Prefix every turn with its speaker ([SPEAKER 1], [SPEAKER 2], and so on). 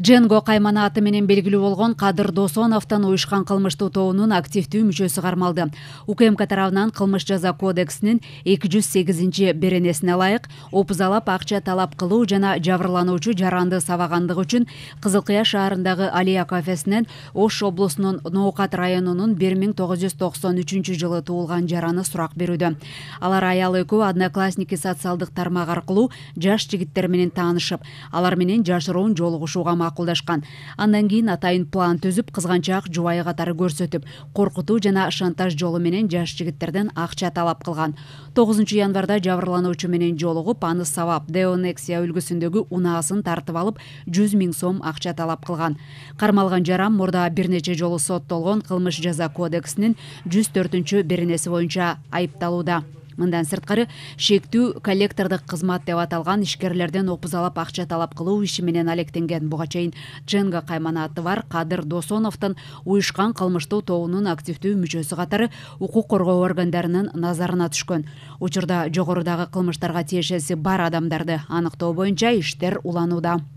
[SPEAKER 1] дженго каймана аты менен белгилүү болгон кадыр досоновдун уюшкан кылмыштуу тобунун активдүү мүчөсү кармалды укмк тарабынан кылмыш жаза кодексинин эки жүз сегизинчи беренесине ылайык опузалап акча талап кылуу жана жабырлануучу жаранды сабагандыгы үчүн кызыл кыя шаарындагы алия кафесинен ош облусунун ноокат районунун бир миң тогуз жүз токсон үчүнчү жылы туулган жараны сурак берүүдө алар аялы экөө одноклассники социалдык тармак аркылуу жаш жигиттер менен таанышып алар менен жашыруун жолугушууга макулдашкан андан кийин атайын план түзүп кызганчаак жубайы катары көрсөтүп коркутуу жана шантаж жолу менен жаш жигиттерден акча талап кылган тогузунчу январда жабырлануучу менен жолугуп аны сабап деонексия үлгүсүндөгү унаасын тартып алып жүз миң сом акча талап кылган кармалган жарам мурда бир нече жолу соттолгон кылмыш жаза кодексинин жүз төртүнчү беренеси боюнча айыпталууда мындан сырткары шектүү коллектордук кызмат деп аталган ишкерлерден опузалап акча талап кылуу иши менен алектенген буга чейин женго каймана бар кадыр досоновдун уюшкан кылмыштуу тобунун активдүү мүчөсү катары укук коргоо органдарынын назарына түшкөн учурда жогорудагы кылмыштарга тиешеси бар адамдарды аныктоо боюнча иштер уланууда